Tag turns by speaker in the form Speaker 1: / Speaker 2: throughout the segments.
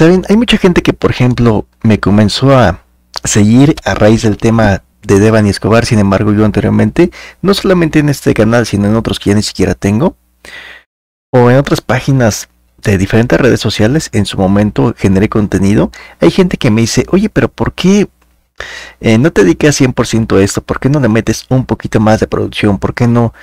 Speaker 1: Saben, hay mucha gente que, por ejemplo, me comenzó a seguir a raíz del tema de Devan y Escobar, sin embargo yo anteriormente, no solamente en este canal, sino en otros que ya ni siquiera tengo, o en otras páginas de diferentes redes sociales, en su momento generé contenido, hay gente que me dice, oye, pero ¿por qué eh, no te dedicas 100% a esto? ¿Por qué no le metes un poquito más de producción? ¿Por qué no?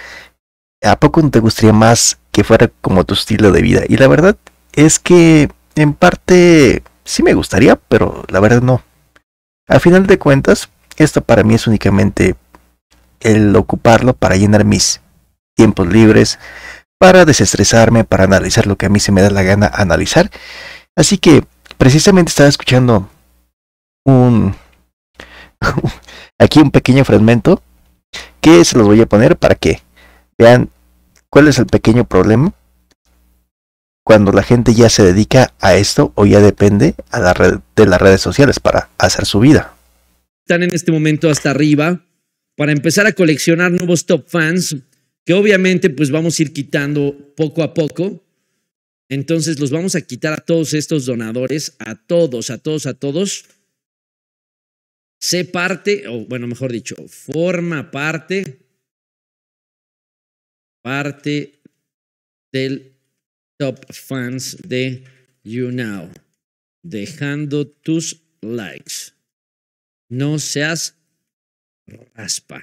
Speaker 1: ¿A poco no te gustaría más que fuera como tu estilo de vida? Y la verdad es que en parte sí me gustaría, pero la verdad no. A final de cuentas, esto para mí es únicamente el ocuparlo para llenar mis tiempos libres, para desestresarme, para analizar lo que a mí se me da la gana analizar. Así que precisamente estaba escuchando un aquí un pequeño fragmento que se los voy a poner para que vean cuál es el pequeño problema cuando la gente ya se dedica a esto o ya depende de las redes sociales para hacer su vida.
Speaker 2: Están en este momento hasta arriba para empezar a coleccionar nuevos top fans que obviamente pues vamos a ir quitando poco a poco. Entonces los vamos a quitar a todos estos donadores, a todos, a todos, a todos. Se parte, o bueno, mejor dicho, forma parte, parte del top fans de You Now, dejando tus likes. No seas raspa.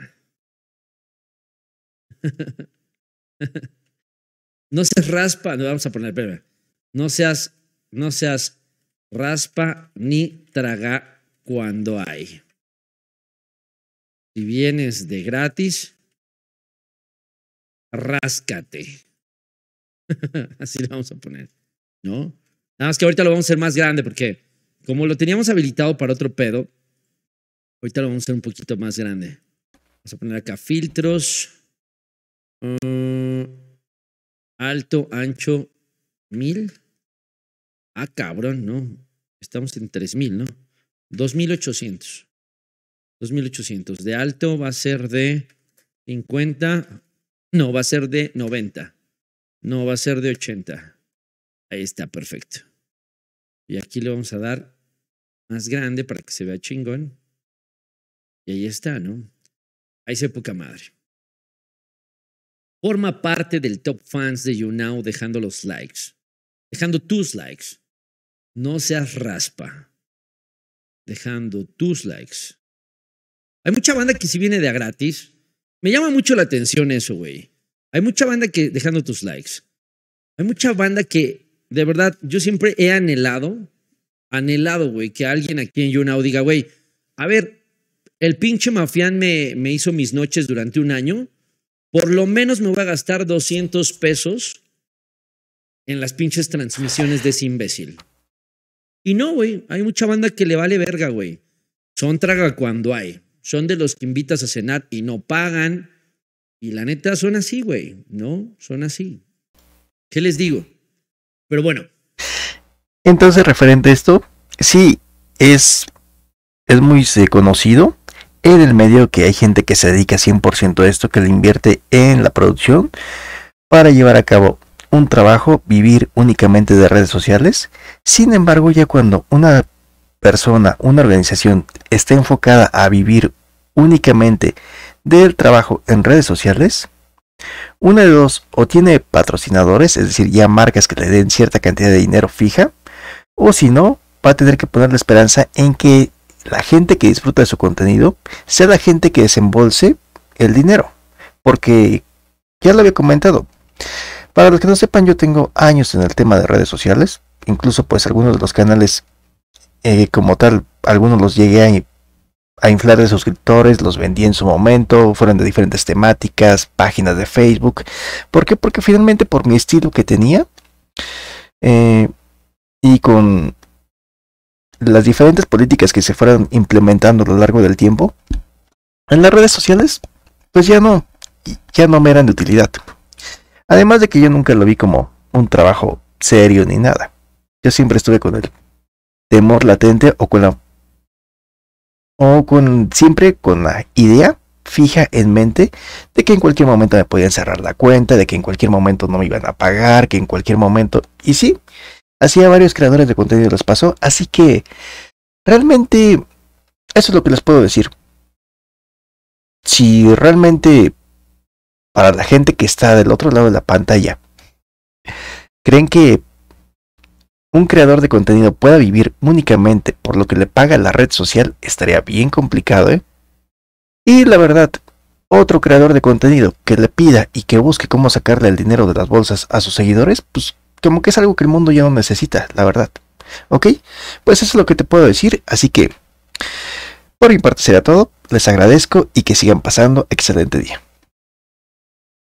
Speaker 2: no seas raspa, no vamos a poner, pero no seas, no seas raspa ni traga cuando hay. Si vienes de gratis, ráscate. Así lo vamos a poner, ¿no? Nada más que ahorita lo vamos a hacer más grande porque como lo teníamos habilitado para otro pedo, ahorita lo vamos a hacer un poquito más grande. Vamos a poner acá filtros. Ah, alto, ancho, Mil Ah, cabrón, no. Estamos en 3000, ¿no? 2800. 2800. De alto va a ser de 50. No, va a ser de 90. No, va a ser de 80. Ahí está, perfecto. Y aquí le vamos a dar más grande para que se vea chingón. Y ahí está, ¿no? Ahí se poca madre. Forma parte del top fans de YouNow dejando los likes. Dejando tus likes. No seas raspa. Dejando tus likes. Hay mucha banda que si viene de a gratis. Me llama mucho la atención eso, güey. Hay mucha banda que, dejando tus likes, hay mucha banda que, de verdad, yo siempre he anhelado, anhelado, güey, que alguien aquí en YouNow diga, güey, a ver, el pinche mafián me, me hizo mis noches durante un año, por lo menos me voy a gastar 200 pesos en las pinches transmisiones de ese imbécil. Y no, güey, hay mucha banda que le vale verga, güey. Son traga cuando hay. Son de los que invitas a cenar y no pagan. Y la neta son así, güey, ¿no? Son así. ¿Qué les digo? Pero bueno.
Speaker 1: Entonces, referente a esto, sí, es, es muy conocido en el medio que hay gente que se dedica 100% a esto, que le invierte en la producción para llevar a cabo un trabajo, vivir únicamente de redes sociales. Sin embargo, ya cuando una persona, una organización está enfocada a vivir únicamente del trabajo en redes sociales, una de dos, o tiene patrocinadores, es decir, ya marcas que le den cierta cantidad de dinero fija, o si no, va a tener que poner la esperanza en que la gente que disfruta de su contenido sea la gente que desembolse el dinero. Porque ya lo había comentado. Para los que no sepan, yo tengo años en el tema de redes sociales. Incluso pues algunos de los canales eh, como tal, algunos los llegué a a inflar de suscriptores, los vendí en su momento, fueron de diferentes temáticas, páginas de Facebook. ¿Por qué? Porque finalmente por mi estilo que tenía eh, y con las diferentes políticas que se fueron implementando a lo largo del tiempo, en las redes sociales, pues ya no, ya no me eran de utilidad. Además de que yo nunca lo vi como un trabajo serio ni nada. Yo siempre estuve con el temor latente o con la o con siempre con la idea fija en mente de que en cualquier momento me podían cerrar la cuenta, de que en cualquier momento no me iban a pagar, que en cualquier momento... Y sí, así a varios creadores de contenido les pasó, así que realmente eso es lo que les puedo decir. Si realmente para la gente que está del otro lado de la pantalla, creen que un creador de contenido pueda vivir únicamente por lo que le paga la red social estaría bien complicado, ¿eh? Y la verdad, otro creador de contenido que le pida y que busque cómo sacarle el dinero de las bolsas a sus seguidores, pues como que es algo que el mundo ya no necesita, la verdad. ¿Ok? Pues eso es lo que te puedo decir, así que por mi parte será todo, les agradezco y que sigan pasando excelente día.